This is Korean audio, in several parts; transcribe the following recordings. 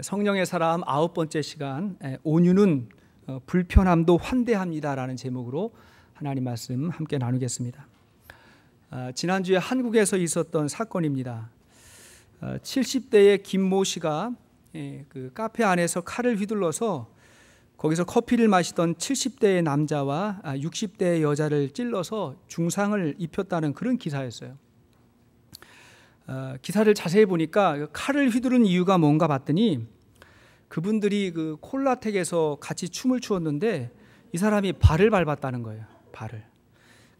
성령의 사람 아홉 번째 시간 온유는 어, 불편함도 환대합니다라는 제목으로 하나님 말씀 함께 나누겠습니다. 아, 지난주에 한국에서 있었던 사건입니다. 70대의 아, 김모 씨가 예, 그 카페 안에서 칼을 휘둘러서 거기서 커피를 마시던 70대의 남자와 60대의 아, 여자를 찔러서 중상을 입혔다는 그런 기사였어요. 어, 기사를 자세히 보니까 칼을 휘두른 이유가 뭔가 봤더니 그분들이 그 콜라텍에서 같이 춤을 추었는데 이 사람이 발을 밟았다는 거예요. 발을.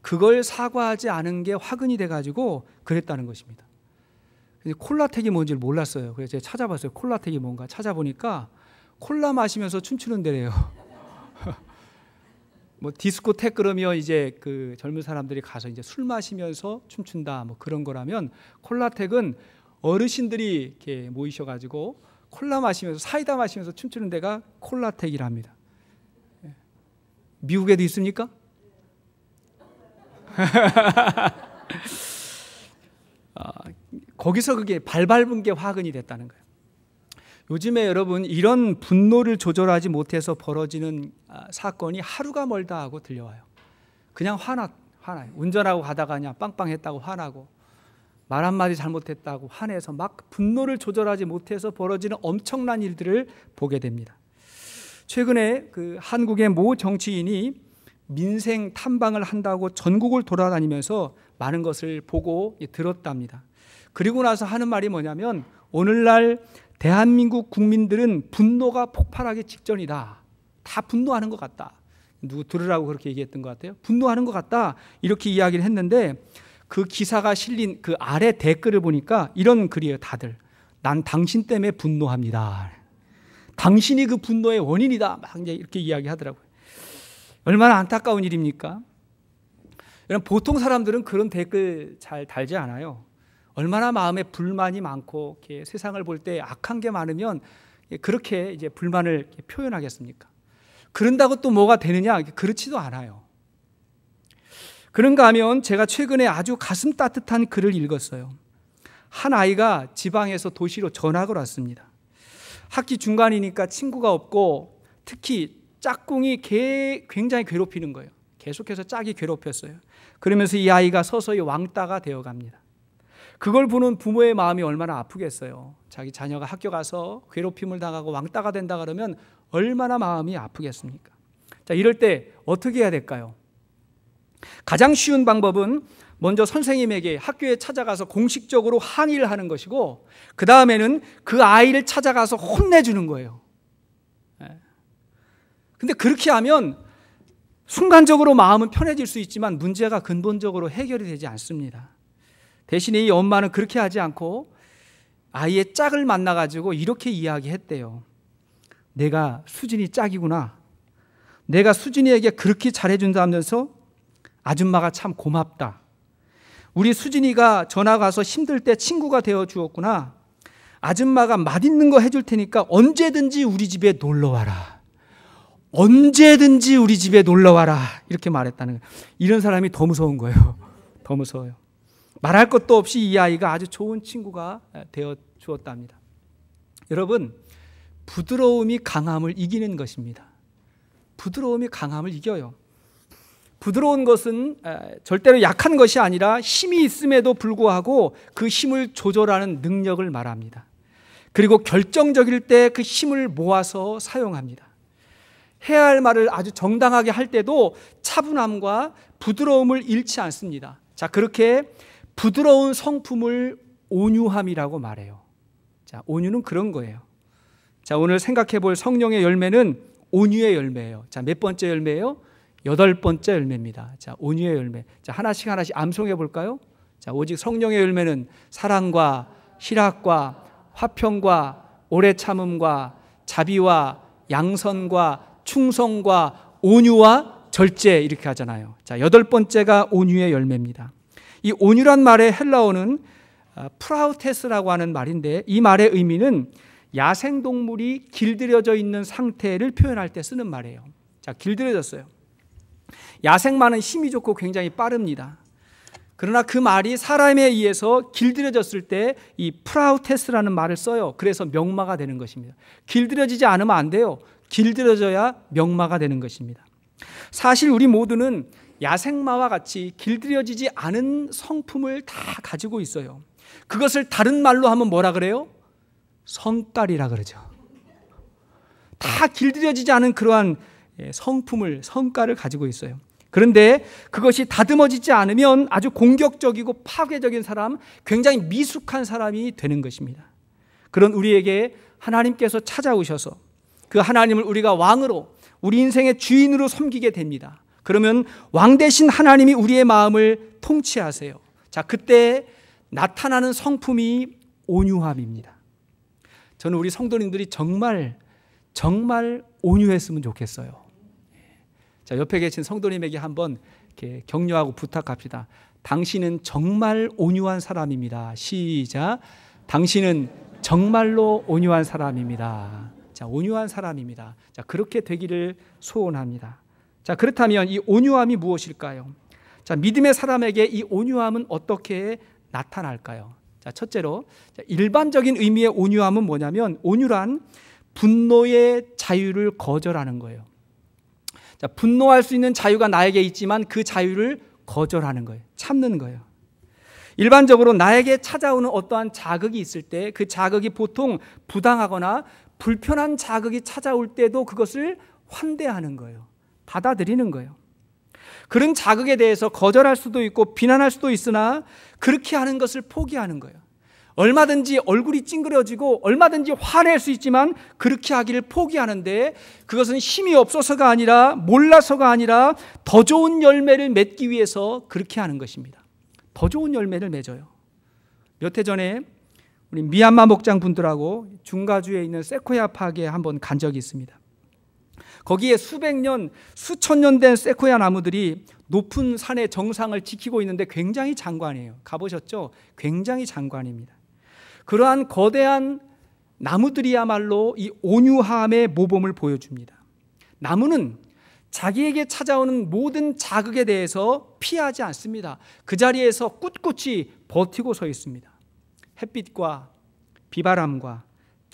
그걸 사과하지 않은 게 화근이 돼가지고 그랬다는 것입니다. 콜라텍이 뭔지 몰랐어요. 그래서 제가 찾아봤어요. 콜라텍이 뭔가 찾아보니까 콜라 마시면서 춤추는 데래요. 뭐 디스코텍 그러면 이제 그 젊은 사람들이 가서 이제 술 마시면서 춤춘다 뭐 그런 거라면 콜라텍은 어르신들이 이렇게 모이셔 가지고 콜라 마시면서 사이다 마시면서 춤추는 데가 콜라텍이랍니다. 예. 미국에도 있습니까? 아, 거기서 그게 발 밟은 게 화근이 됐다는 거예요. 요즘에 여러분 이런 분노를 조절하지 못해서 벌어지는 아, 사건이 하루가 멀다 하고 들려와요. 그냥 화나 화나요. 운전하고 가다가 그 빵빵했다고 화나고 말 한마디 잘못했다고 화내서 막 분노를 조절하지 못해서 벌어지는 엄청난 일들을 보게 됩니다. 최근에 그 한국의 모 정치인이 민생 탐방을 한다고 전국을 돌아다니면서 많은 것을 보고 들었답니다. 그리고 나서 하는 말이 뭐냐면 오늘날 대한민국 국민들은 분노가 폭발하기 직전이다. 다 분노하는 것 같다. 누구 들으라고 그렇게 얘기했던 것 같아요. 분노하는 것 같다. 이렇게 이야기를 했는데 그 기사가 실린 그 아래 댓글을 보니까 이런 글이에요. 다들. 난 당신 때문에 분노합니다. 당신이 그 분노의 원인이다. 막 이제 이렇게 이야기하더라고요. 얼마나 안타까운 일입니까? 보통 사람들은 그런 댓글 잘 달지 않아요. 얼마나 마음에 불만이 많고 세상을 볼 때 악한 게 많으면 그렇게 이제 불만을 표현하겠습니까? 그런다고 또 뭐가 되느냐? 그렇지도 않아요. 그런가 하면 제가 최근에 아주 가슴 따뜻한 글을 읽었어요. 한 아이가 지방에서 도시로 전학을 왔습니다. 학기 중간이니까 친구가 없고 특히 짝꿍이 굉장히 괴롭히는 거예요. 계속해서 짝이 괴롭혔어요. 그러면서 이 아이가 서서히 왕따가 되어 갑니다. 그걸 보는 부모의 마음이 얼마나 아프겠어요. 자기 자녀가 학교 가서 괴롭힘을 당하고 왕따가 된다 그러면 얼마나 마음이 아프겠습니까? 자, 이럴 때 어떻게 해야 될까요? 가장 쉬운 방법은 먼저 선생님에게 학교에 찾아가서 공식적으로 항의를 하는 것이고 그 다음에는 그 아이를 찾아가서 혼내주는 거예요. 예. 근데 그렇게 하면 순간적으로 마음은 편해질 수 있지만 문제가 근본적으로 해결이 되지 않습니다. 대신에 이 엄마는 그렇게 하지 않고 아이의 짝을 만나가지고 이렇게 이야기했대요. 내가 수진이 짝이구나. 내가 수진이에게 그렇게 잘해준다면서 아줌마가 참 고맙다. 우리 수진이가 전화가서 힘들 때 친구가 되어 주었구나. 아줌마가 맛있는 거 해줄 테니까 언제든지 우리 집에 놀러 와라. 언제든지 우리 집에 놀러 와라. 이렇게 말했다는 거예요. 이런 사람이 더 무서운 거예요. 더 무서워요. 말할 것도 없이 이 아이가 아주 좋은 친구가 되어 주었답니다. 여러분, 부드러움이 강함을 이기는 것입니다. 부드러움이 강함을 이겨요. 부드러운 것은 절대로 약한 것이 아니라 힘이 있음에도 불구하고 그 힘을 조절하는 능력을 말합니다. 그리고 결정적일 때 그 힘을 모아서 사용합니다. 해야 할 말을 아주 정당하게 할 때도 차분함과 부드러움을 잃지 않습니다. 자, 그렇게 부드러운 성품을 온유함이라고 말해요. 자, 온유는 그런 거예요. 자, 오늘 생각해 볼 성령의 열매는 온유의 열매예요. 자, 몇 번째 열매예요? 여덟 번째 열매입니다. 자, 온유의 열매. 자, 하나씩 하나씩 암송해 볼까요? 자, 오직 성령의 열매는 사랑과 희락과 화평과 오래 참음과 자비와 양선과 충성과 온유와 절제 이렇게 하잖아요. 자, 여덟 번째가 온유의 열매입니다. 이 온유란 말의 헬라어는 아, 프라우테스라고 하는 말인데 이 말의 의미는 야생 동물이 길들여져 있는 상태를 표현할 때 쓰는 말이에요. 자, 길들여졌어요. 야생만은 힘이 좋고 굉장히 빠릅니다. 그러나 그 말이 사람에 의해서 길들여졌을 때 이 프라우테스라는 말을 써요. 그래서 명마가 되는 것입니다. 길들여지지 않으면 안 돼요. 길들여져야 명마가 되는 것입니다. 사실 우리 모두는 야생마와 같이 길들여지지 않은 성품을 다 가지고 있어요. 그것을 다른 말로 하면 뭐라 그래요? 성깔이라 그러죠. 다 길들여지지 않은 그러한 예, 성품을 성깔을 가지고 있어요. 그런데 그것이 다듬어지지 않으면 아주 공격적이고 파괴적인 사람, 굉장히 미숙한 사람이 되는 것입니다. 그런 우리에게 하나님께서 찾아오셔서 그 하나님을 우리가 왕으로 우리 인생의 주인으로 섬기게 됩니다. 그러면 왕 대신 하나님이 우리의 마음을 통치하세요. 자, 그때 나타나는 성품이 온유함입니다. 저는 우리 성도님들이 정말 정말 온유했으면 좋겠어요. 자, 옆에 계신 성도님에게 한번 이렇게 격려하고 부탁합시다. 당신은 정말 온유한 사람입니다. 시작. 당신은 정말로 온유한 사람입니다. 자, 온유한 사람입니다. 자, 그렇게 되기를 소원합니다. 자, 그렇다면 이 온유함이 무엇일까요? 자, 믿음의 사람에게 이 온유함은 어떻게 나타날까요? 자, 첫째로 일반적인 의미의 온유함은 뭐냐면 온유란 분노의 자유를 거절하는 거예요. 자, 분노할 수 있는 자유가 나에게 있지만 그 자유를 거절하는 거예요. 참는 거예요. 일반적으로 나에게 찾아오는 어떠한 자극이 있을 때 그 자극이 보통 부당하거나 불편한 자극이 찾아올 때도 그것을 환대하는 거예요. 받아들이는 거예요. 그런 자극에 대해서 거절할 수도 있고 비난할 수도 있으나 그렇게 하는 것을 포기하는 거예요. 얼마든지 얼굴이 찡그려지고 얼마든지 화낼 수 있지만 그렇게 하기를 포기하는데 그것은 힘이 없어서가 아니라 몰라서가 아니라 더 좋은 열매를 맺기 위해서 그렇게 하는 것입니다. 더 좋은 열매를 맺어요. 몇 해 전에 우리 미얀마 목장 분들하고 중가주에 있는 세코야 파크에 한번 간 적이 있습니다. 거기에 수백 년, 수천 년 된 세코야 나무들이 높은 산의 정상을 지키고 있는데 굉장히 장관이에요. 가보셨죠? 굉장히 장관입니다. 그러한 거대한 나무들이야말로 이 온유함의 모범을 보여줍니다. 나무는 자기에게 찾아오는 모든 자극에 대해서 피하지 않습니다. 그 자리에서 꿋꿋이 버티고 서 있습니다. 햇빛과 비바람과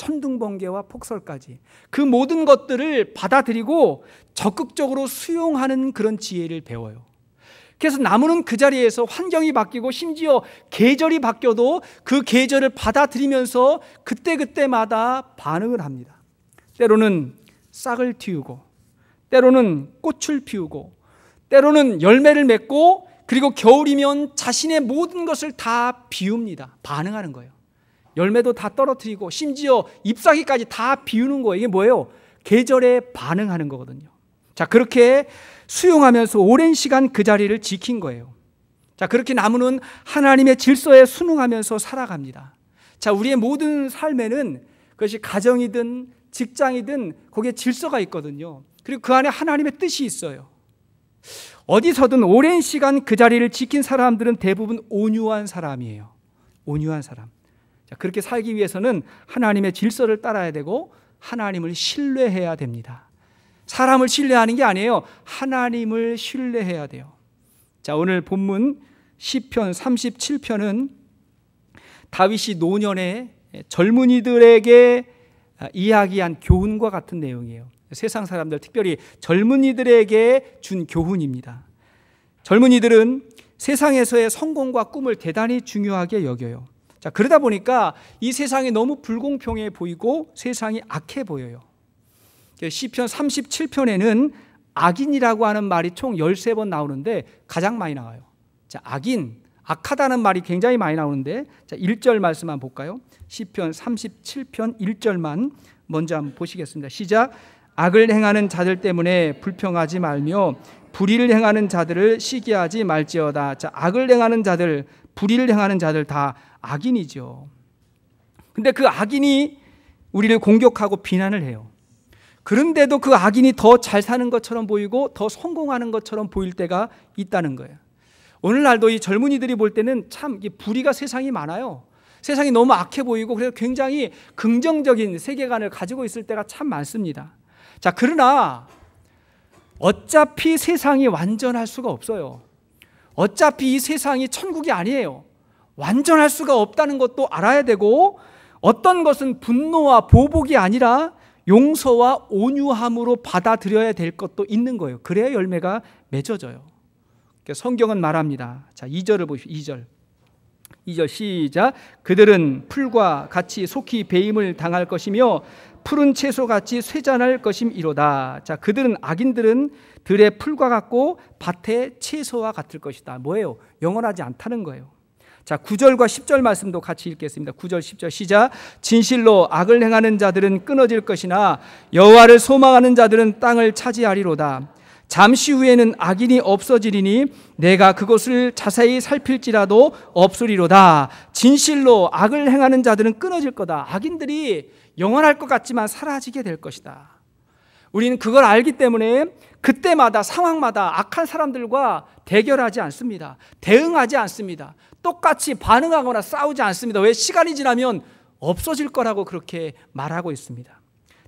천둥번개와 폭설까지 그 모든 것들을 받아들이고 적극적으로 수용하는 그런 지혜를 배워요. 그래서 나무는 그 자리에서 환경이 바뀌고 심지어 계절이 바뀌어도 그 계절을 받아들이면서 그때그때마다 반응을 합니다. 때로는 싹을 틔우고, 때로는 꽃을 피우고, 때로는 열매를 맺고, 그리고 겨울이면 자신의 모든 것을 다 비웁니다. 반응하는 거예요. 열매도 다 떨어뜨리고 심지어 잎사귀까지 다 비우는 거예요. 이게 뭐예요? 계절에 반응하는 거거든요. 자, 그렇게 수용하면서 오랜 시간 그 자리를 지킨 거예요. 자, 그렇게 나무는 하나님의 질서에 순응하면서 살아갑니다. 자, 우리의 모든 삶에는 그것이 가정이든 직장이든 거기에 질서가 있거든요. 그리고 그 안에 하나님의 뜻이 있어요. 어디서든 오랜 시간 그 자리를 지킨 사람들은 대부분 온유한 사람이에요. 온유한 사람. 자, 그렇게 살기 위해서는 하나님의 질서를 따라야 되고 하나님을 신뢰해야 됩니다. 사람을 신뢰하는 게 아니에요. 하나님을 신뢰해야 돼요. 자, 오늘 본문 시편 37편은 다윗이 노년에 젊은이들에게 이야기한 교훈과 같은 내용이에요. 세상 사람들 특별히 젊은이들에게 준 교훈입니다. 젊은이들은 세상에서의 성공과 꿈을 대단히 중요하게 여겨요. 자, 그러다 보니까 이 세상이 너무 불공평해 보이고 세상이 악해 보여요. 그 시편 37편에는 악인이라고 하는 말이 총 13번 나오는데 가장 많이 나와요. 자, 악인, 악하다는 말이 굉장히 많이 나오는데 자, 1절 말씀만 볼까요? 시편 37편 1절만 먼저 한번 보시겠습니다. 시작. 악을 행하는 자들 때문에 불평하지 말며 불의를 행하는 자들을 시기하지 말지어다. 자, 악을 행하는 자들 불의를 행하는 자들 다 악인이죠. 근데 그 악인이 우리를 공격하고 비난을 해요. 그런데도 그 악인이 더 잘 사는 것처럼 보이고 더 성공하는 것처럼 보일 때가 있다는 거예요. 오늘날도 이 젊은이들이 볼 때는 참 불의가 세상이 많아요. 세상이 너무 악해 보이고 그래서 굉장히 긍정적인 세계관을 가지고 있을 때가 참 많습니다. 자, 그러나 어차피 세상이 완전할 수가 없어요. 어차피 이 세상이 천국이 아니에요. 완전할 수가 없다는 것도 알아야 되고 어떤 것은 분노와 보복이 아니라 용서와 온유함으로 받아들여야 될 것도 있는 거예요. 그래야 열매가 맺어져요. 그러니까 성경은 말합니다. 자, 2절을 보십시오. 2절. 2절 시작. 그들은 풀과 같이 속히 배임을 당할 것이며 푸른 채소같이 쇠잔할 것임이로다. 자, 그들은 악인들은 들의 풀과 같고 밭의 채소와 같을 것이다. 뭐예요? 영원하지 않다는 거예요. 자, 9절과 10절 말씀도 같이 읽겠습니다. 9절 10절 시작. 진실로 악을 행하는 자들은 끊어질 것이나 여호와를 소망하는 자들은 땅을 차지하리로다. 잠시 후에는 악인이 없어지리니 내가 그것을 자세히 살필지라도 없으리로다. 진실로 악을 행하는 자들은 끊어질 거다. 악인들이 영원할 것 같지만 사라지게 될 것이다. 우리는 그걸 알기 때문에 그때마다 상황마다 악한 사람들과 대결하지 않습니다. 대응하지 않습니다. 똑같이 반응하거나 싸우지 않습니다. 왜 시간이 지나면 없어질 거라고 그렇게 말하고 있습니다.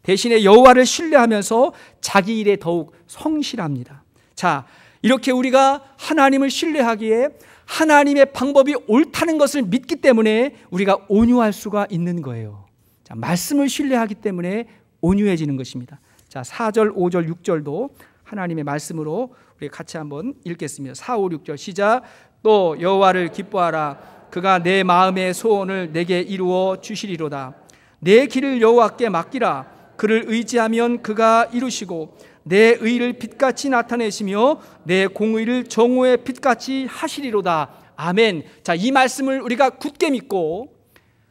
대신에 여호와를 신뢰하면서 자기 일에 더욱 성실합니다. 자, 이렇게 우리가 하나님을 신뢰하기에 하나님의 방법이 옳다는 것을 믿기 때문에 우리가 온유할 수가 있는 거예요. 자, 말씀을 신뢰하기 때문에 온유해지는 것입니다. 자, 4절, 5절, 6절도 하나님의 말씀으로 우리 같이 한번 읽겠습니다. 4, 5, 6절 시작. 또 여호와를 기뻐하라. 그가 내 마음의 소원을 내게 이루어 주시리로다. 내 길을 여호와께 맡기라. 그를 의지하면 그가 이루시고 내 의를 빛같이 나타내시며 내 공의를 정오의 빛같이 하시리로다. 아멘. 자, 이 말씀을 우리가 굳게 믿고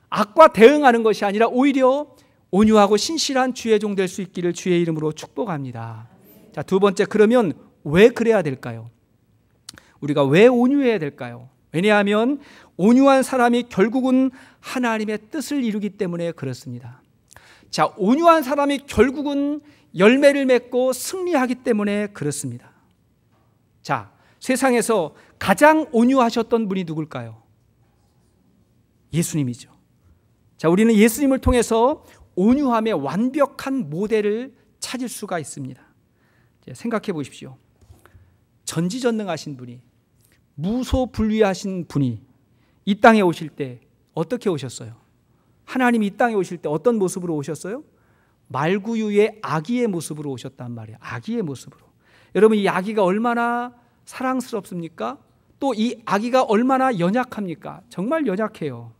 악과 대응하는 것이 아니라 오히려 온유하고 신실한 주의 종 될 수 있기를 주의 이름으로 축복합니다. 자, 두 번째 그러면 왜 그래야 될까요? 우리가 왜 온유해야 될까요? 왜냐하면 온유한 사람이 결국은 하나님의 뜻을 이루기 때문에 그렇습니다. 자, 온유한 사람이 결국은 열매를 맺고 승리하기 때문에 그렇습니다. 자, 세상에서 가장 온유하셨던 분이 누굴까요? 예수님이죠. 자, 우리는 예수님을 통해서 온유함의 완벽한 모델을 찾을 수가 있습니다. 생각해 보십시오. 전지전능하신 분이 무소불위하신 분이 이 땅에 오실 때 어떻게 오셨어요? 하나님이 이 땅에 오실 때 어떤 모습으로 오셨어요? 말구유의 아기의 모습으로 오셨단 말이에요. 아기의 모습으로. 여러분 이 아기가 얼마나 사랑스럽습니까? 또 이 아기가 얼마나 연약합니까? 정말 연약해요.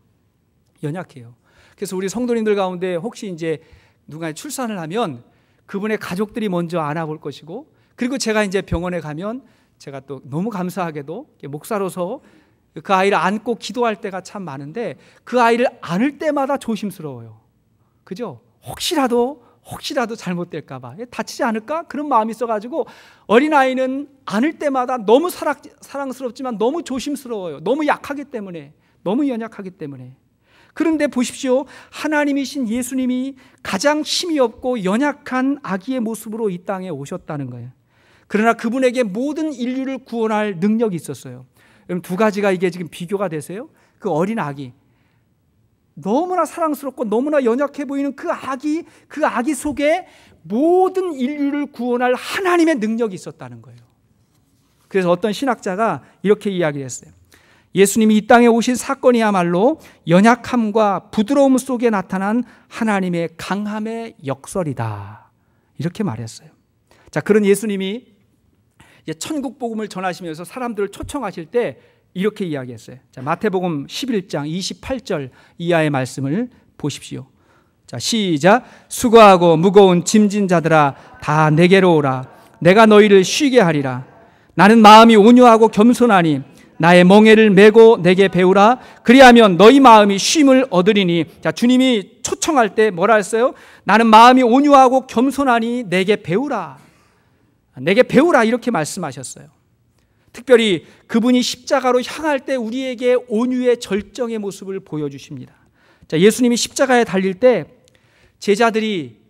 연약해요. 그래서 우리 성도님들 가운데 혹시 이제 누가 출산을 하면 그분의 가족들이 먼저 안아볼 것이고 그리고 제가 이제 병원에 가면 제가 또 너무 감사하게도 목사로서 그 아이를 안고 기도할 때가 참 많은데 그 아이를 안을 때마다 조심스러워요. 그죠? 혹시라도 혹시라도 잘못될까봐 다치지 않을까 그런 마음이 있어가지고 어린 아이는 안을 때마다 너무 사랑, 사랑스럽지만 너무 조심스러워요. 너무 약하기 때문에 너무 연약하기 때문에. 그런데 보십시오. 하나님이신 예수님이 가장 힘이 없고 연약한 아기의 모습으로 이 땅에 오셨다는 거예요. 그러나 그분에게 모든 인류를 구원할 능력이 있었어요. 여러분 두 가지가 이게 지금 비교가 되세요. 그 어린 아기 너무나 사랑스럽고 너무나 연약해 보이는 그 아기 그 아기 속에 모든 인류를 구원할 하나님의 능력이 있었다는 거예요. 그래서 어떤 신학자가 이렇게 이야기를 했어요. 예수님이 이 땅에 오신 사건이야말로 연약함과 부드러움 속에 나타난 하나님의 강함의 역설이다. 이렇게 말했어요. 자, 그런 예수님이 이제 천국 복음을 전하시면서 사람들을 초청하실 때 이렇게 이야기했어요. 자, 마태복음 11장 28절 이하의 말씀을 보십시오. 자, 시작. 수고하고 무거운 짐진 자들아 다 내게로 오라. 내가 너희를 쉬게 하리라. 나는 마음이 온유하고 겸손하니 나의 멍에를 메고 내게 배우라. 그리하면 너희 마음이 쉼을 얻으리니. 자, 주님이 초청할 때 뭐라 했어요? 나는 마음이 온유하고 겸손하니 내게 배우라. 내게 배우라 이렇게 말씀하셨어요. 특별히 그분이 십자가로 향할 때 우리에게 온유의 절정의 모습을 보여주십니다. 자, 예수님이 십자가에 달릴 때 제자들이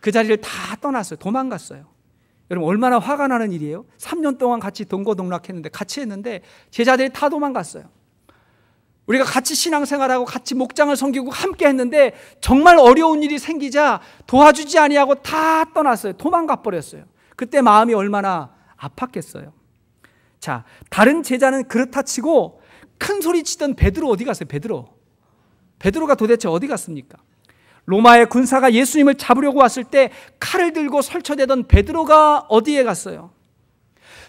그 자리를 다 떠났어요. 도망갔어요. 여러분 얼마나 화가 나는 일이에요? 3년 동안 같이 동거동락했는데 같이 했는데 제자들이 다 도망갔어요. 우리가 같이 신앙생활하고 같이 목장을 섬기고 함께 했는데 정말 어려운 일이 생기자 도와주지 아니하고 다 떠났어요. 도망가 버렸어요. 그때 마음이 얼마나 아팠겠어요. 자, 다른 제자는 그렇다 치고 큰 소리 치던 베드로 어디 갔어요? 베드로. 베드로가 도대체 어디 갔습니까? 로마의 군사가 예수님을 잡으려고 왔을 때 칼을 들고 설쳐대던 베드로가 어디에 갔어요?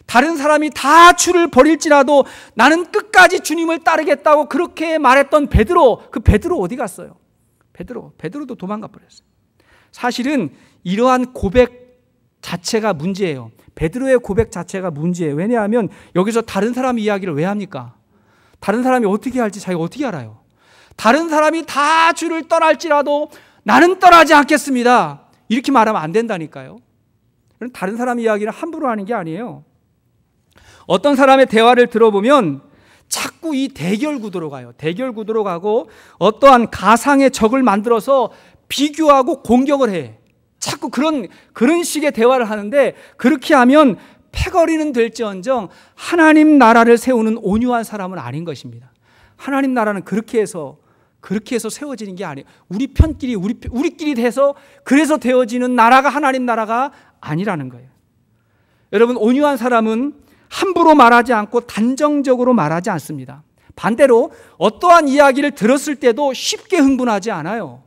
다른 사람이 다 주를 버릴지라도 나는 끝까지 주님을 따르겠다고 그렇게 말했던 베드로, 그 베드로 어디 갔어요? 베드로, 베드로도 도망가 버렸어요. 사실은 이러한 고백 자체가 문제예요. 베드로의 고백 자체가 문제예요. 왜냐하면 여기서 다른 사람 이야기를 왜 합니까? 다른 사람이 어떻게 할지 자기가 어떻게 알아요? 다른 사람이 다 주를 떠날지라도 나는 떠나지 않겠습니다. 이렇게 말하면 안 된다니까요. 다른 사람 이야기를 함부로 하는 게 아니에요. 어떤 사람의 대화를 들어보면 자꾸 이 대결 구도로 가요. 대결 구도로 가고 어떠한 가상의 적을 만들어서 비교하고 공격을 해. 자꾸 그런 그런 식의 대화를 하는데 그렇게 하면 패거리는 될지언정 하나님 나라를 세우는 온유한 사람은 아닌 것입니다. 하나님 나라는 그렇게 해서 그렇게 해서 세워지는 게 아니에요. 우리 편끼리 우리 우리끼리 돼서 그래서 되어지는 나라가 하나님 나라가 아니라는 거예요. 여러분 온유한 사람은 함부로 말하지 않고 단정적으로 말하지 않습니다. 반대로 어떠한 이야기를 들었을 때도 쉽게 흥분하지 않아요.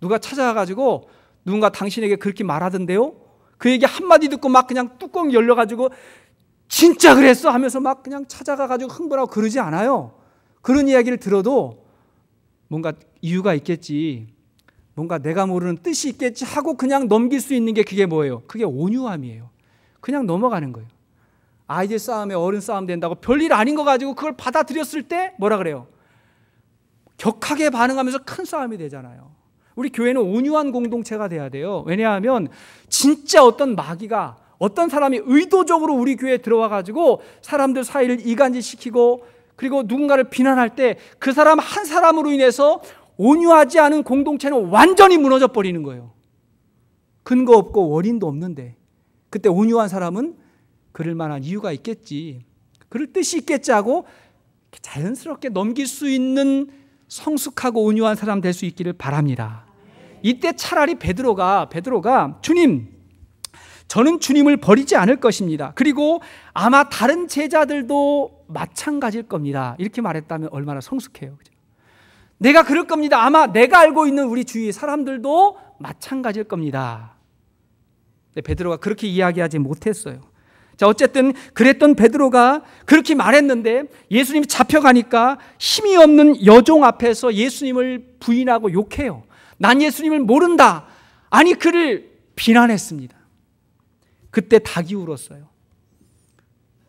누가 찾아와 가지고 누군가 당신에게 그렇게 말하던데요? 그 얘기 한마디 듣고 막 그냥 뚜껑 열려가지고 진짜 그랬어 하면서 막 그냥 찾아가가지고 흥분하고 그러지 않아요. 그런 이야기를 들어도 뭔가 이유가 있겠지. 뭔가 내가 모르는 뜻이 있겠지 하고 그냥 넘길 수 있는 게 그게 뭐예요? 그게 온유함이에요. 그냥 넘어가는 거예요. 아이들 싸움에 어른 싸움 된다고 별일 아닌 거 가지고 그걸 받아들였을 때 뭐라 그래요? 격하게 반응하면서 큰 싸움이 되잖아요. 우리 교회는 온유한 공동체가 돼야 돼요. 왜냐하면 진짜 어떤 마귀가 어떤 사람이 의도적으로 우리 교회에 들어와 가지고 사람들 사이를 이간질시키고 그리고 누군가를 비난할 때 그 사람 한 사람으로 인해서 온유하지 않은 공동체는 완전히 무너져 버리는 거예요. 근거 없고 원인도 없는데 그때 온유한 사람은 그럴 만한 이유가 있겠지. 그럴 뜻이 있겠지 하고 자연스럽게 넘길 수 있는 성숙하고 온유한 사람 될 수 있기를 바랍니다. 이때 차라리 베드로가 베드로가 주님 저는 주님을 버리지 않을 것입니다. 그리고 아마 다른 제자들도 마찬가지일 겁니다. 이렇게 말했다면 얼마나 성숙해요. 그죠? 내가 그럴 겁니다. 아마 내가 알고 있는 우리 주위 사람들도 마찬가지일 겁니다. 근 베드로가 그렇게 이야기하지 못했어요. 자, 어쨌든 그랬던 베드로가 그렇게 말했는데 예수님이 잡혀가니까 힘이 없는 여종 앞에서 예수님을 부인하고 욕해요. 난 예수님을 모른다. 아니, 그를 비난했습니다. 그때 닭이 울었어요.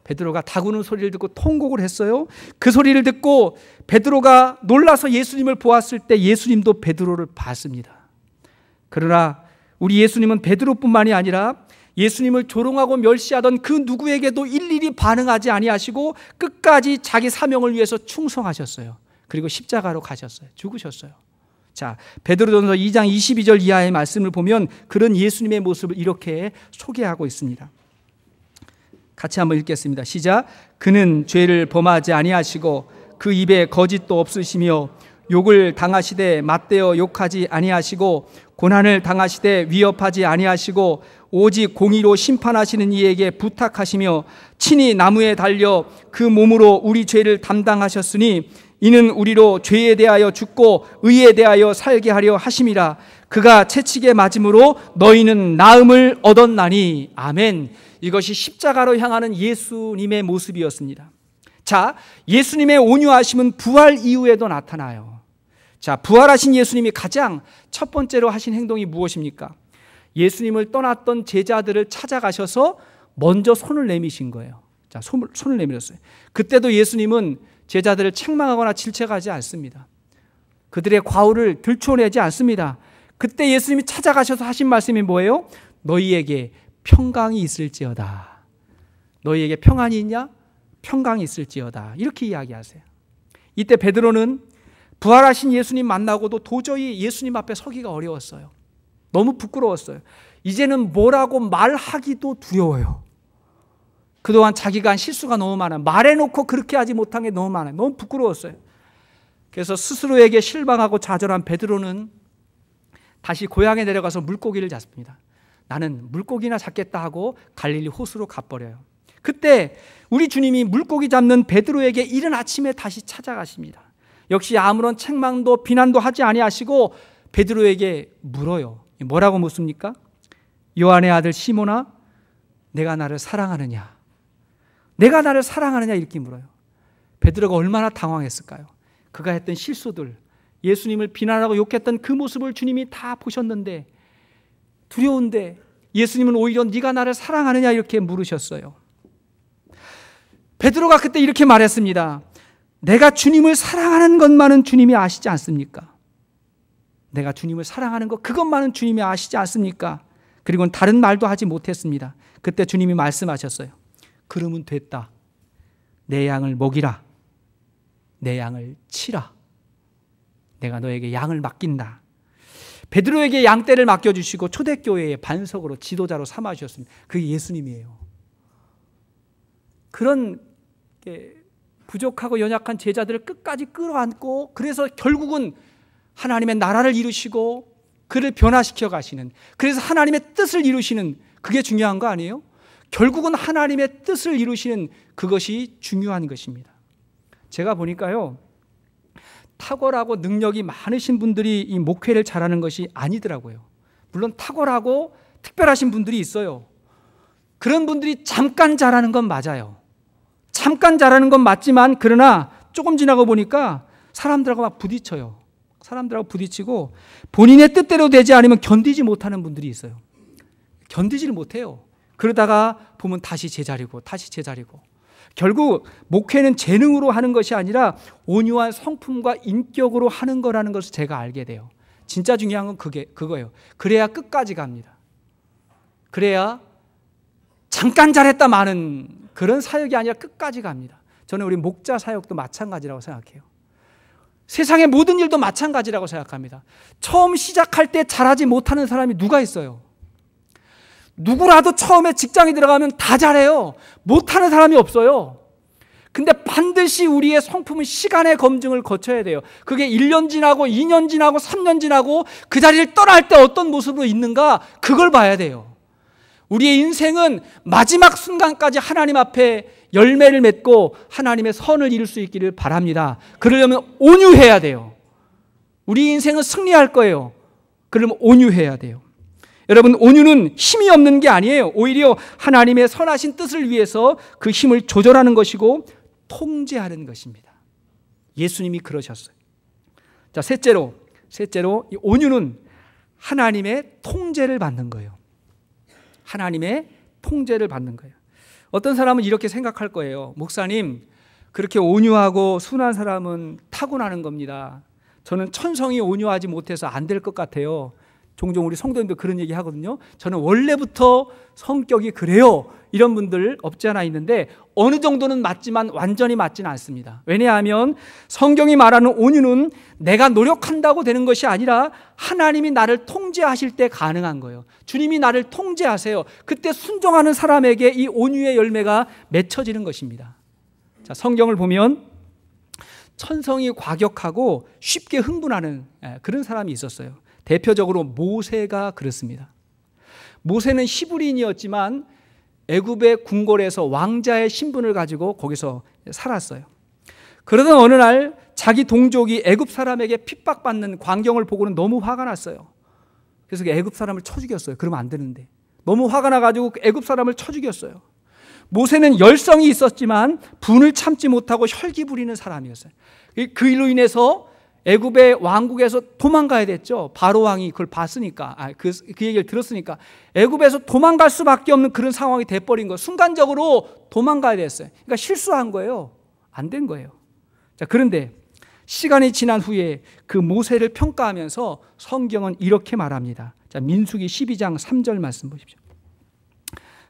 베드로가 닭 우는 소리를 듣고 통곡을 했어요. 그 소리를 듣고 베드로가 놀라서 예수님을 보았을 때 예수님도 베드로를 봤습니다. 그러나 우리 예수님은 베드로뿐만이 아니라 예수님을 조롱하고 멸시하던 그 누구에게도 일일이 반응하지 아니하시고 끝까지 자기 사명을 위해서 충성하셨어요. 그리고 십자가로 가셨어요. 죽으셨어요. 자, 베드로전서 2장 22절 이하의 말씀을 보면 그런 예수님의 모습을 이렇게 소개하고 있습니다. 같이 한번 읽겠습니다. 시작. 그는 죄를 범하지 아니하시고 그 입에 거짓도 없으시며 욕을 당하시되 맞대어 욕하지 아니하시고 고난을 당하시되 위협하지 아니하시고 오직 공의로 심판하시는 이에게 부탁하시며 친히 나무에 달려 그 몸으로 우리 죄를 담당하셨으니 이는 우리로 죄에 대하여 죽고 의에 대하여 살게 하려 하심이라 그가 채찍에 맞음으로 너희는 나음을 얻었나니 아멘 이것이 십자가로 향하는 예수님의 모습이었습니다 자 예수님의 온유하심은 부활 이후에도 나타나요 자 부활하신 예수님이 가장 첫 번째로 하신 행동이 무엇입니까? 예수님을 떠났던 제자들을 찾아가셔서 먼저 손을 내미신 거예요 자 손을, 손을 내밀었어요 그때도 예수님은 제자들을 책망하거나 질책하지 않습니다. 그들의 과오를 들추어내지 않습니다. 그때 예수님이 찾아가셔서 하신 말씀이 뭐예요? 너희에게 평강이 있을지어다. 너희에게 평안이 있냐? 평강이 있을지어다. 이렇게 이야기하세요. 이때 베드로는 부활하신 예수님 만나고도 도저히 예수님 앞에 서기가 어려웠어요. 너무 부끄러웠어요. 이제는 뭐라고 말하기도 두려워요. 그동안 자기가 한 실수가 너무 많아. 말해놓고 그렇게 하지 못한 게 너무 많아. 너무 부끄러웠어요. 그래서 스스로에게 실망하고 좌절한 베드로는 다시 고향에 내려가서 물고기를 잡습니다. 나는 물고기나 잡겠다 하고 갈릴리 호수로 가버려요. 그때 우리 주님이 물고기 잡는 베드로에게 이른 아침에 다시 찾아가십니다. 역시 아무런 책망도 비난도 하지 아니하시고 베드로에게 물어요. 뭐라고 묻습니까? 요한의 아들 시모나 내가 나를 사랑하느냐? 내가 나를 사랑하느냐 이렇게 물어요. 베드로가 얼마나 당황했을까요? 그가 했던 실수들, 예수님을 비난하고 욕했던 그 모습을 주님이 다 보셨는데 두려운데 예수님은 오히려 네가 나를 사랑하느냐 이렇게 물으셨어요. 베드로가 그때 이렇게 말했습니다. 내가 주님을 사랑하는 것만은 주님이 아시지 않습니까? 내가 주님을 사랑하는 것 그것만은 주님이 아시지 않습니까? 그리고는 다른 말도 하지 못했습니다. 그때 주님이 말씀하셨어요. 그러면 됐다. 내 양을 먹이라. 내 양을 치라. 내가 너에게 양을 맡긴다. 베드로에게 양떼를 맡겨주시고 초대교회의 반석으로 지도자로 삼아주셨습니다. 그게 예수님이에요. 그런 부족하고 연약한 제자들을 끝까지 끌어안고 그래서 결국은 하나님의 나라를 이루시고 그를 변화시켜 가시는 그래서 하나님의 뜻을 이루시는 그게 중요한 거 아니에요? 결국은 하나님의 뜻을 이루시는 그것이 중요한 것입니다. 제가 보니까요. 탁월하고 능력이 많으신 분들이 이 목회를 잘하는 것이 아니더라고요. 물론 탁월하고 특별하신 분들이 있어요. 그런 분들이 잠깐 잘하는 건 맞아요. 잠깐 잘하는 건 맞지만 그러나 조금 지나고 보니까 사람들하고 막 부딪혀요. 사람들하고 부딪히고 본인의 뜻대로 되지 않으면 견디지 못하는 분들이 있어요. 견디지를 못해요. 그러다가 보면 다시 제자리고 다시 제자리고 결국 목회는 재능으로 하는 것이 아니라 온유한 성품과 인격으로 하는 거라는 것을 제가 알게 돼요. 진짜 중요한 건 그게 그거예요. 그래야 끝까지 갑니다. 그래야 잠깐 잘했다 많은 그런 사역이 아니라 끝까지 갑니다. 저는 우리 목자 사역도 마찬가지라고 생각해요. 세상의 모든 일도 마찬가지라고 생각합니다. 처음 시작할 때 잘하지 못하는 사람이 누가 있어요? 누구라도 처음에 직장에 들어가면 다 잘해요. 못하는 사람이 없어요. 근데 반드시 우리의 성품은 시간의 검증을 거쳐야 돼요. 그게 1년 지나고 2년 지나고 3년 지나고 그 자리를 떠날 때 어떤 모습으로 있는가 그걸 봐야 돼요. 우리의 인생은 마지막 순간까지 하나님 앞에 열매를 맺고 하나님의 선을 이룰 수 있기를 바랍니다. 그러려면 온유해야 돼요. 우리 인생은 승리할 거예요. 그러면 온유해야 돼요. 여러분 온유는 힘이 없는 게 아니에요. 오히려 하나님의 선하신 뜻을 위해서 그 힘을 조절하는 것이고 통제하는 것입니다. 예수님이 그러셨어요. 자, 셋째로 셋째로 온유는 하나님의 통제를 받는 거예요. 하나님의 통제를 받는 거예요. 어떤 사람은 이렇게 생각할 거예요. 목사님, 그렇게 온유하고 순한 사람은 타고나는 겁니다. 저는 천성이 온유하지 못해서 안 될 것 같아요. 종종 우리 성도님도 그런 얘기 하거든요. 저는 원래부터 성격이 그래요. 이런 분들 없지 않아 있는데 어느 정도는 맞지만 완전히 맞지는 않습니다. 왜냐하면 성경이 말하는 온유는 내가 노력한다고 되는 것이 아니라 하나님이 나를 통제하실 때 가능한 거예요. 주님이 나를 통제하세요. 그때 순종하는 사람에게 이 온유의 열매가 맺혀지는 것입니다. 자, 성경을 보면 천성이 과격하고 쉽게 흥분하는 예, 그런 사람이 있었어요. 대표적으로 모세가 그렇습니다. 모세는 시브리이었지만 애굽의 궁궐에서 왕자의 신분을 가지고 거기서 살았어요. 그러던 어느 날 자기 동족이 애굽 사람에게 핍박받는 광경을 보고는 너무 화가 났어요. 그래서 그 애굽 사람을 쳐 죽였어요. 그러면 안 되는데. 너무 화가 나 가지고 그 애굽 사람을 쳐 죽였어요. 모세는 열성이 있었지만 분을 참지 못하고 혈기 부리는 사람이었어요. 그 일로 인해서 애굽의 왕국에서 도망가야 됐죠. 바로 왕이 그걸 봤으니까, 아, 그, 그 얘기를 들었으니까 애굽에서 도망갈 수밖에 없는 그런 상황이 돼버린 거예요. 순간적으로 도망가야 됐어요. 그러니까 실수한 거예요. 안 된 거예요. 자, 그런데 시간이 지난 후에 그 모세를 평가하면서 성경은 이렇게 말합니다. 자, 민수기 12장 3절 말씀 보십시오.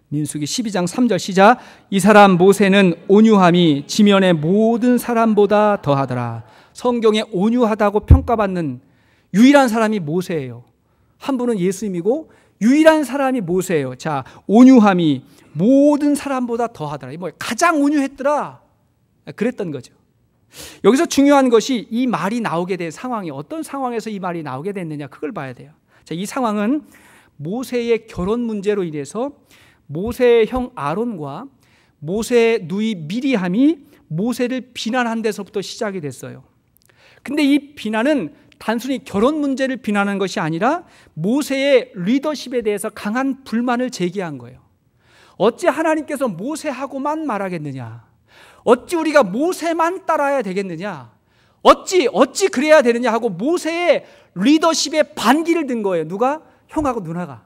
민수기 12장 3절 시작. 이 사람 모세는 온유함이 지면의 모든 사람보다 더하더라. 성경에 온유하다고 평가받는 유일한 사람이 모세예요. 한 분은 예수님이고 유일한 사람이 모세예요. 자, 온유함이 모든 사람보다 더하더라. 뭐 가장 온유했더라. 그랬던 거죠. 여기서 중요한 것이 이 말이 나오게 된 상황이 어떤 상황에서 이 말이 나오게 됐느냐 그걸 봐야 돼요. 자, 이 상황은 모세의 결혼 문제로 인해서 모세의 형 아론과 모세의 누이 미리함이 모세를 비난한 데서부터 시작이 됐어요. 근데 이 비난은 단순히 결혼 문제를 비난한 것이 아니라 모세의 리더십에 대해서 강한 불만을 제기한 거예요. 어찌 하나님께서 모세하고만 말하겠느냐? 어찌 우리가 모세만 따라야 되겠느냐? 어찌 어찌 그래야 되느냐 하고 모세의 리더십에 반기를 든 거예요. 누가? 형하고 누나가.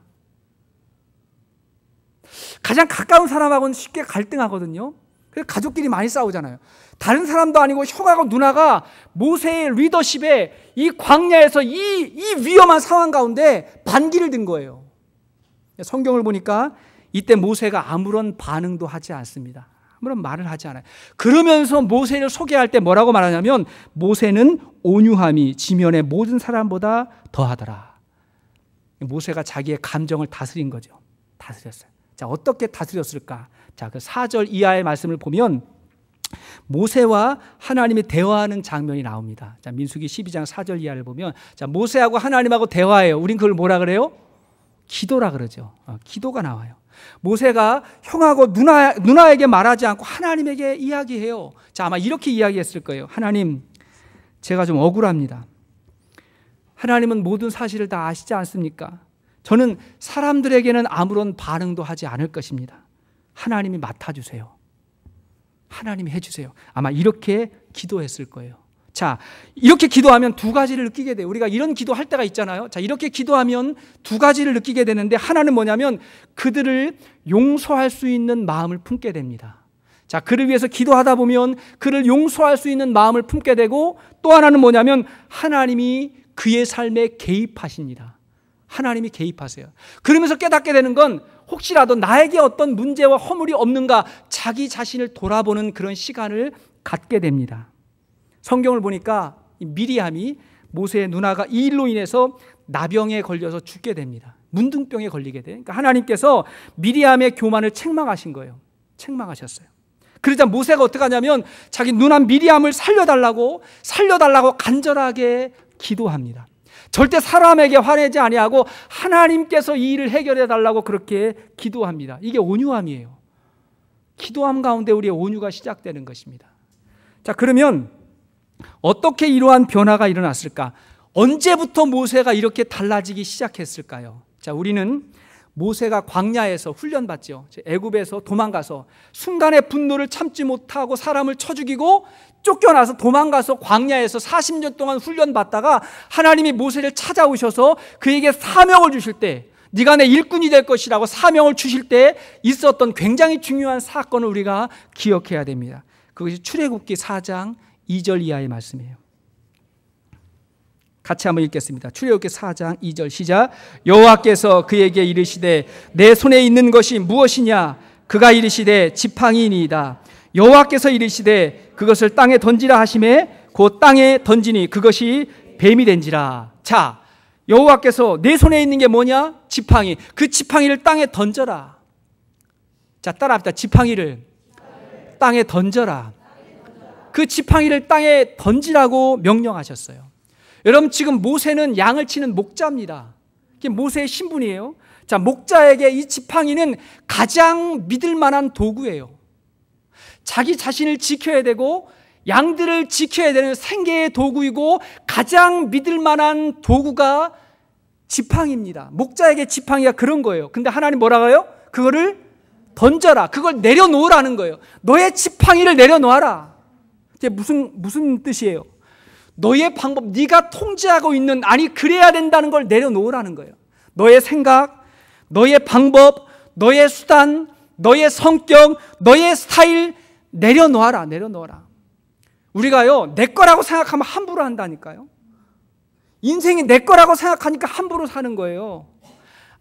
가장 가까운 사람하고는 쉽게 갈등하거든요. 그래서 가족끼리 많이 싸우잖아요. 다른 사람도 아니고 형하고 누나가 모세의 리더십에 이 광야에서 이, 이 위험한 상황 가운데 반기를 든 거예요. 성경을 보니까 이때 모세가 아무런 반응도 하지 않습니다. 아무런 말을 하지 않아요. 그러면서 모세를 소개할 때 뭐라고 말하냐면 모세는 온유함이 지면의 모든 사람보다 더하더라. 모세가 자기의 감정을 다스린 거죠. 다스렸어요. 자, 어떻게 다스렸을까? 자, 그 4절 이하의 말씀을 보면 모세와 하나님이 대화하는 장면이 나옵니다. 자, 민수기 12장 4절 이하를 보면 자, 모세하고 하나님하고 대화해요. 우린 그걸 뭐라 그래요? 기도라 그러죠. 어, 기도가 나와요. 모세가 형하고 누나, 누나에게 말하지 않고 하나님에게 이야기해요. 자, 아마 이렇게 이야기했을 거예요. 하나님, 제가 좀 억울합니다. 하나님은 모든 사실을 다 아시지 않습니까? 저는 사람들에게는 아무런 반응도 하지 않을 것입니다. 하나님이 맡아주세요. 하나님 이 해주세요. 아마 이렇게 기도했을 거예요. 자, 이렇게 기도하면 두 가지를 느끼게 돼요. 우리가 이런 기도할 때가 있잖아요. 자, 이렇게 기도하면 두 가지를 느끼게 되는데 하나는 뭐냐면 그들을 용서할 수 있는 마음을 품게 됩니다. 자, 그를 위해서 기도하다 보면 그를 용서할 수 있는 마음을 품게 되고 또 하나는 뭐냐면 하나님이 그의 삶에 개입하십니다. 하나님이 개입하세요. 그러면서 깨닫게 되는 건 혹시라도 나에게 어떤 문제와 허물이 없는가 자기 자신을 돌아보는 그런 시간을 갖게 됩니다. 성경을 보니까 미리함이 모세의 누나가 이 일로 인해서 나병에 걸려서 죽게 됩니다. 문둥병에 걸리게 돼. 그러니까 하나님께서 미리함의 교만을 책망하신 거예요. 책망하셨어요. 그러자 모세가 어떻게 하냐면 자기 누나 미리함을 살려달라고 살려달라고 간절하게 기도합니다. 절대 사람에게 화내지 아니하고 하나님께서 이 일을 해결해 달라고 그렇게 기도합니다. 이게 온유함이에요. 기도함 가운데 우리의 온유가 시작되는 것입니다. 자, 그러면 어떻게 이러한 변화가 일어났을까? 언제부터 모세가 이렇게 달라지기 시작했을까요? 자, 우리는 모세가 광야에서 훈련받죠. 애굽에서 도망가서 순간의 분노를 참지 못하고 사람을 쳐 죽이고 쫓겨나서 도망가서 광야에서 40년 동안 훈련받다가 하나님이 모세를 찾아오셔서 그에게 사명을 주실 때 네가 내 일꾼이 될 것이라고 사명을 주실 때 있었던 굉장히 중요한 사건을 우리가 기억해야 됩니다. 그것이 출애굽기 4장 2절 이하의 말씀이에요. 같이 한번 읽겠습니다. 출애굽기 4장 2절 시작. 여호와께서 그에게 이르시되 내 손에 있는 것이 무엇이냐? 그가 이르시되 지팡이니이다. 여호와께서 이르시되 그것을 땅에 던지라 하심에 곧 땅에 던지니 그것이 뱀이 된지라. 자, 여호와께서 내 손에 있는 게 뭐냐? 지팡이. 그 지팡이를 땅에 던져라. 자, 따라합시다. 지팡이를 땅에 던져라. 그 지팡이를 땅에 던지라고 명령하셨어요. 여러분 지금 모세는 양을 치는 목자입니다. 이게 모세의 신분이에요. 자, 목자에게 이 지팡이는 가장 믿을 만한 도구예요. 자기 자신을 지켜야 되고 양들을 지켜야 되는 생계의 도구이고 가장 믿을 만한 도구가 지팡입니다. 이 목자에게 지팡이가 그런 거예요. 근데 하나님 뭐라고 요 그거를 던져라. 그걸 내려놓으라는 거예요. 너의 지팡이를 내려놓아라. 이게 무슨 무슨 뜻이에요? 너의 방법, 네가 통제하고 있는 아니 그래야 된다는 걸 내려놓으라는 거예요. 너의 생각, 너의 방법, 너의 수단, 너의 성격, 너의 스타일, 내려놓아라, 내려놓아라. 우리가요, 내 거라고 생각하면 함부로 한다니까요. 인생이 내 거라고 생각하니까 함부로 사는 거예요.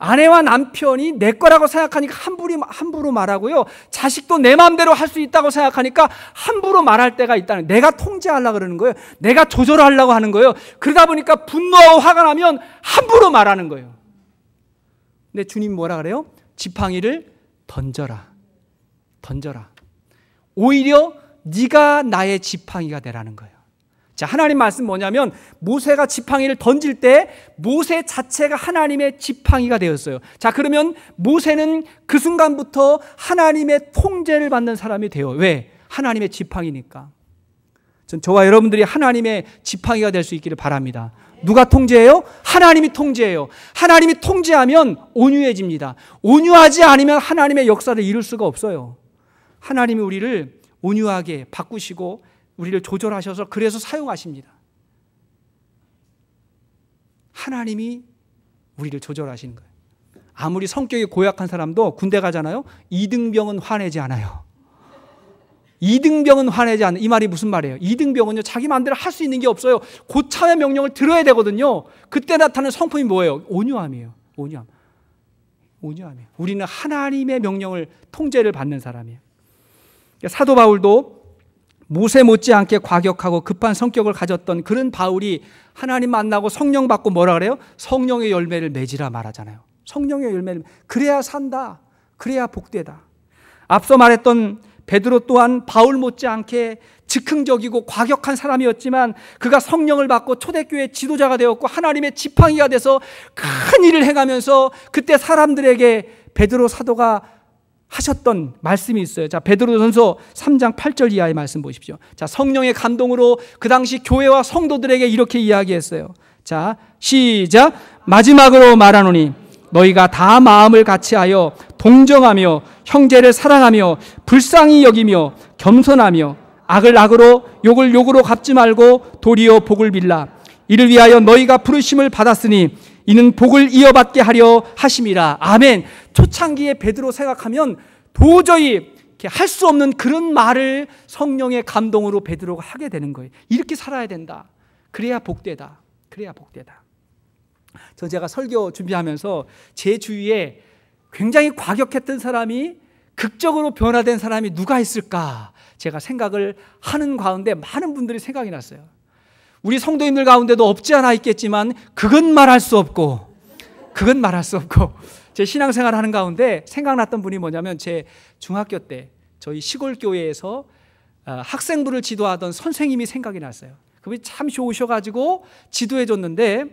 아내와 남편이 내 거라고 생각하니까 함부로, 함부로 말하고요. 자식도 내 마음대로 할 수 있다고 생각하니까 함부로 말할 때가 있다는 거예요. 내가 통제하려 고 그러는 거예요. 내가 조절하려고 하는 거예요. 그러다 보니까 분노하고 화가 나면 함부로 말하는 거예요. 근데 주님 뭐라 그래요? 지팡이를 던져라. 던져라. 오히려 네가 나의 지팡이가 되라는 거예요. 자, 하나님 말씀 뭐냐면 모세가 지팡이를 던질 때 모세 자체가 하나님의 지팡이가 되었어요. 자, 그러면 모세는 그 순간부터 하나님의 통제를 받는 사람이 돼요. 왜? 하나님의 지팡이니까. 전 저와 여러분들이 하나님의 지팡이가 될 수 있기를 바랍니다. 누가 통제해요? 하나님이 통제해요. 하나님이 통제하면 온유해집니다. 온유하지 않으면 하나님의 역사를 이룰 수가 없어요. 하나님이 우리를 온유하게 바꾸시고 우리를 조절하셔서 그래서 사용하십니다. 하나님이 우리를 조절하시는 거예요. 아무리 성격이 고약한 사람도 군대 가잖아요. 이등병은 화내지 않아요. 이등병은 화내지 않는 이 말이 무슨 말이에요? 이등병은요 자기 마음대로 할 수 있는 게 없어요. 고참의 명령을 들어야 되거든요. 그때 나타나는 성품이 뭐예요? 온유함이에요. 온유함. 온유함이에요. 우리는 하나님의 명령을 통제를 받는 사람이에요. 그러니까 사도 바울도 모세 못지않게 과격하고 급한 성격을 가졌던 그런 바울이 하나님 만나고 성령 받고 뭐라 그래요? 성령의 열매를 맺으라 말하잖아요. 성령의 열매를 그래야 산다. 그래야 복되다. 앞서 말했던 베드로 또한 바울 못지않게 즉흥적이고 과격한 사람이었지만 그가 성령을 받고 초대교회 지도자가 되었고 하나님의 지팡이가 돼서 큰 일을 행하면서 그때 사람들에게 베드로 사도가 하셨던 말씀이 있어요. 자, 베드로전서 3장 8절 이하의 말씀 보십시오. 자, 성령의 감동으로 그 당시 교회와 성도들에게 이렇게 이야기했어요. 자, 시작. 마지막으로 말하노니 너희가 다 마음을 같이하여 동정하며 형제를 사랑하며 불쌍히 여기며 겸손하며 악을 악으로 욕을 욕으로 갚지 말고 도리어 복을 빌라 이를 위하여 너희가 부르심을 받았으니 이는 복을 이어받게 하려 하심이라. 아멘. 초창기의 베드로 생각하면 도저히 할 수 없는 그런 말을 성령의 감동으로 베드로가 하게 되는 거예요. 이렇게 살아야 된다. 그래야 복되다. 그래야 복되다. 저 제가 설교 준비하면서 제 주위에 굉장히 과격했던 사람이 극적으로 변화된 사람이 누가 있을까 제가 생각을 하는 가운데 많은 분들이 생각이 났어요. 우리 성도님들 가운데도 없지 않아 있겠지만 그건 말할 수 없고 그건 말할 수 없고 제 신앙생활 하는 가운데 생각났던 분이 뭐냐면 제 중학교 때 저희 시골 교회에서 아, 학생부를 지도하던 선생님이 생각이 났어요. 그분이 참 좋으셔가지고 지도해 줬는데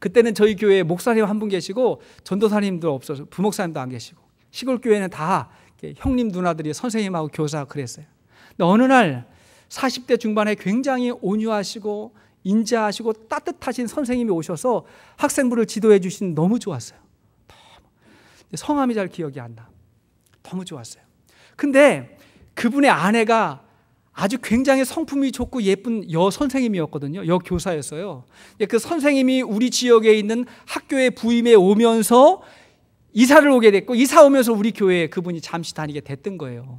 그때는 저희 교회 목사님 한 분 계시고 전도사님도 없어서 부목사님도 안 계시고 시골 교회는 다 형님 누나들이 선생님하고 교사 그랬어요. 근데 어느 날 40대 중반에 굉장히 온유하시고 인자하시고 따뜻하신 선생님이 오셔서 학생부를 지도해 주신 너무 좋았어요. 성함이 잘 기억이 안 나. 너무 좋았어요. 근데 그분의 아내가 아주 굉장히 성품이 좋고 예쁜 여 선생님이었거든요. 여 교사였어요. 그 선생님이 우리 지역에 있는 학교에 부임해 오면서 이사를 오게 됐고 이사 오면서 우리 교회에 그분이 잠시 다니게 됐던 거예요.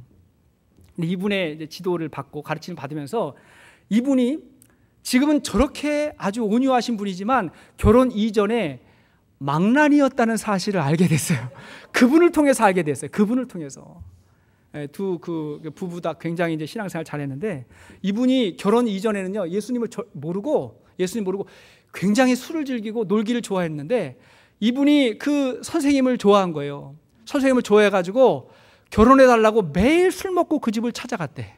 근데 네 이분의 지도를 받고 가르침을 받으면서 이분이 지금은 저렇게 아주 온유하신 분이지만 결혼 이전에 망란이었다는 사실을 알게 됐어요. 그분을 통해서 알게 됐어요. 그분을 통해서. 예, 두그 부부 다 굉장히 이제 신앙생활 잘했는데 이분이 결혼 이전에는요 예수님을 모르고 예수님 모르고 굉장히 술을 즐기고 놀기를 좋아했는데 이분이 그 선생님을 좋아한 거예요. 선생님을 좋아해가지고 결혼해 달라고 매일 술 먹고 그 집을 찾아갔대.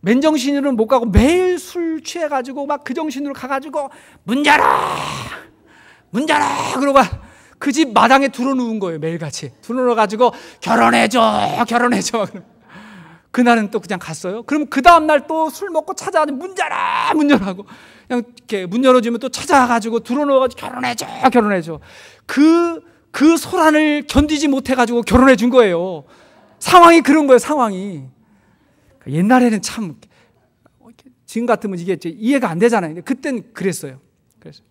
맨정신으로는 못 가고 매일 술 취해 가지고 막 그 정신으로 가 가지고 문 열어. 문 열어. 그러고 그집 마당에 들어 누운 거예요. 매일같이. 들어 가지고 결혼해 줘. 결혼해 줘. 그날은 또 그냥 갔어요. 그럼 그 다음날 또 술 먹고 찾아가서 문 열어! 문열어고 그냥 이렇게 문 열어주면 또 찾아가가지고 들어놓아가지고 결혼해줘! 결혼해줘! 그그 소란을 견디지 못해가지고 결혼해 준 거예요. 상황이 그런 거예요, 상황이. 그러니까 옛날에는 참, 어, 지금 같으면 이게 이해가 안 되잖아요. 그땐 그랬어요. 그래서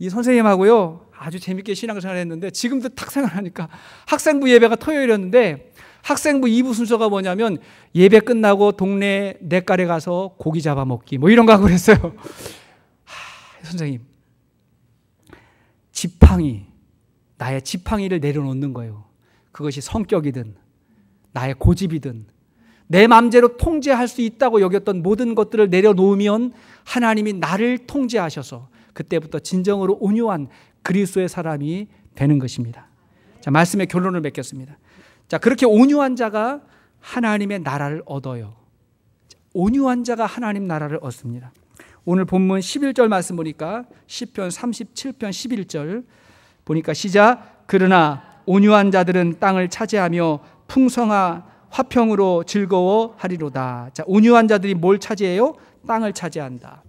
이 선생님하고요, 아주 재밌게 신앙생활 했는데, 지금도 탁 생각하니까 학생부 예배가 토요일이었는데, 학생부 2부 순서가 뭐냐면, 예배 끝나고 동네 내깔에 가서 고기 잡아먹기, 뭐 이런 거 하고 그랬어요. 하, 선생님, 지팡이, 나의 지팡이를 내려놓는 거예요. 그것이 성격이든 나의 고집이든 내 맘대로 통제할 수 있다고 여겼던 모든 것들을 내려놓으면 하나님이 나를 통제하셔서 그때부터 진정으로 온유한 그리스도의 사람이 되는 것입니다. 자, 말씀의 결론을 맺겠습니다. 자, 그렇게 온유한 자가 하나님의 나라를 얻어요. 온유한 자가 하나님 나라를 얻습니다. 오늘 본문 11절 말씀 보니까 시편 37편 11절 보니까 시작 그러나 온유한 자들은 땅을 차지하며 풍성한 화평으로 즐거워하리로다. 자, 온유한 자들이 뭘 차지해요? 땅을 차지한다.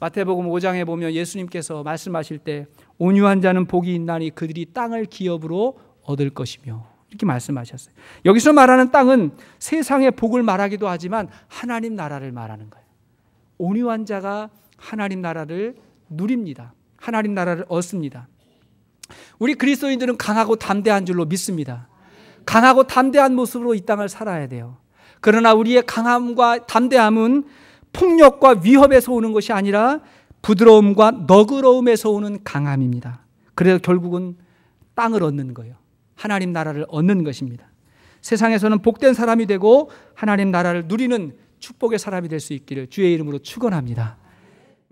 마태복음 5장에 보면 예수님께서 말씀하실 때 온유한 자는 복이 있나니 그들이 땅을 기업으로 얻을 것이며 이렇게 말씀하셨어요. 여기서 말하는 땅은 세상의 복을 말하기도 하지만 하나님 나라를 말하는 거예요. 온유한 자가 하나님 나라를 누립니다. 하나님 나라를 얻습니다. 우리 그리스도인들은 강하고 담대한 줄로 믿습니다. 강하고 담대한 모습으로 이 땅을 살아야 돼요. 그러나 우리의 강함과 담대함은 폭력과 위협에서 오는 것이 아니라 부드러움과 너그러움에서 오는 강함입니다. 그래서 결국은 땅을 얻는 거예요. 하나님 나라를 얻는 것입니다. 세상에서는 복된 사람이 되고 하나님 나라를 누리는 축복의 사람이 될 수 있기를 주의 이름으로 축원합니다.